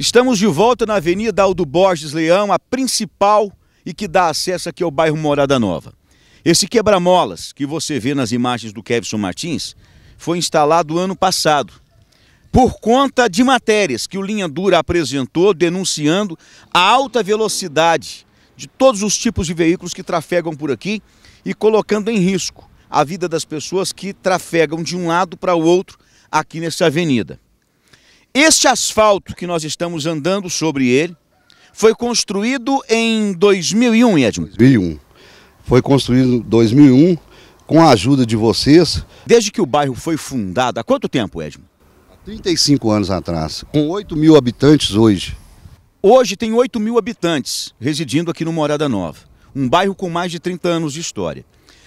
Estamos de volta na Avenida Aldo Borges Leão, a principal e que dá acesso aqui ao bairro Morada Nova. Esse quebra-molas que você vê nas imagens do Kevson Martins foi instalado ano passado, por conta de matérias que o Linha Dura apresentou denunciando a alta velocidade de todos os tipos de veículos que trafegam por aqui e colocando em risco a vida das pessoas que trafegam de um lado para o outro aqui nessa avenida. Este asfalto que nós estamos andando sobre ele foi construído em 2001, Edmo? 2001. Foi construído em 2001 com a ajuda de vocês. Desde que o bairro foi fundado, há quanto tempo, Edmo? Há 35 anos atrás, com 8 mil habitantes hoje. Hoje tem 8 mil habitantes residindo aqui no Morada Nova, um bairro com mais de 30 anos de história.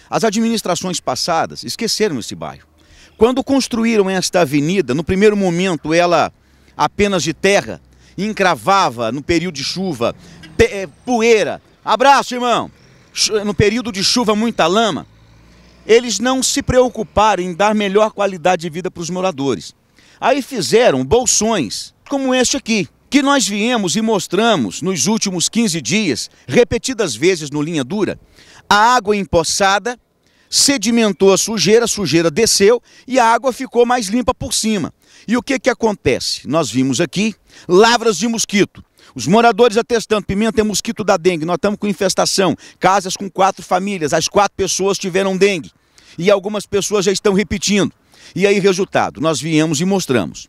As administrações passadas esqueceram esse bairro. Quando construíram esta avenida, no primeiro momento ela apenas de terra, encravava no período de chuva, eh, poeira. Abraço, irmão! Eh, no período de chuva, muita lama. Eles não se preocuparam em dar melhor qualidade de vida para os moradores. Aí fizeram bolsões, como este aqui, que nós viemos e mostramos nos últimos 15 dias, repetidas vezes no Linha Dura, a água empoçada sedimentou a sujeira, a sujeira desceu e a água ficou mais limpa por cima. E o que, que acontece? Nós vimos aqui lavras de mosquito. Os moradores atestando, Pimenta é mosquito da dengue, nós estamos com infestação. Casas com quatro famílias, as quatro pessoas tiveram dengue. E algumas pessoas já estão repetindo. E aí, resultado, nós viemos e mostramos.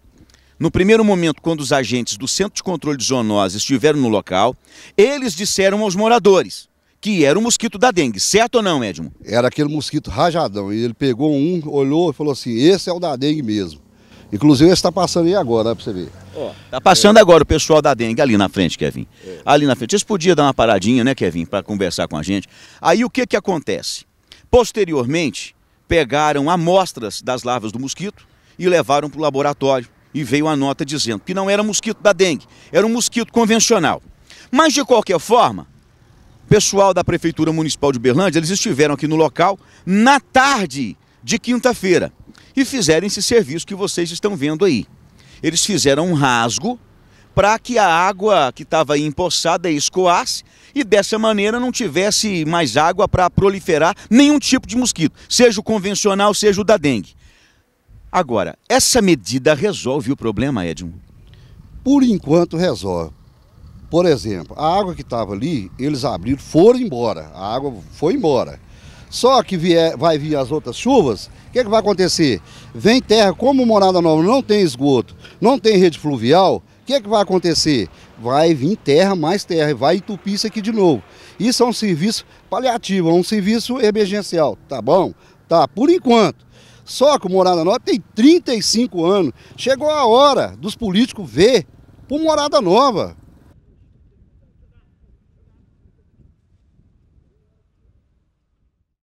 No primeiro momento, quando os agentes do Centro de Controle de Zoonoses estiveram no local, eles disseram aos moradores que era o mosquito da dengue, certo ou não, Edmo? Era aquele mosquito rajadão. E ele pegou um, olhou e falou assim: esse é o da dengue mesmo. Inclusive, esse está passando aí agora, né, para você ver. Está passando é. agora o pessoal da dengue ali na frente, Kevin. É. Ali na frente. Vocês podiam dar uma paradinha, né, Kevin, para conversar com a gente. Aí o que que acontece? Posteriormente, pegaram amostras das larvas do mosquito e levaram para o laboratório. E veio a nota dizendo que não era mosquito da dengue, era um mosquito convencional. Mas, de qualquer forma, pessoal da Prefeitura Municipal de Berlândia, eles estiveram aqui no local na tarde de quinta-feira e fizeram esse serviço que vocês estão vendo aí. Eles fizeram um rasgo para que a água que estava empoçada escoasse e dessa maneira não tivesse mais água para proliferar nenhum tipo de mosquito, seja o convencional, seja o da dengue. Agora, essa medida resolve o problema, Edmo? Por enquanto resolve por exemplo, a água que estava ali, eles abriram, foram embora. A água foi embora. Só que vier, vai vir as outras chuvas, o que, é que vai acontecer? Vem terra, como Morada Nova não tem esgoto, não tem rede fluvial, o que, é que vai acontecer? Vai vir terra, mais terra, e vai entupir isso aqui de novo. Isso é um serviço paliativo, é um serviço emergencial, tá bom? Tá, por enquanto. Só que o Morada Nova tem 35 anos. Chegou a hora dos políticos ver por Morada Nova.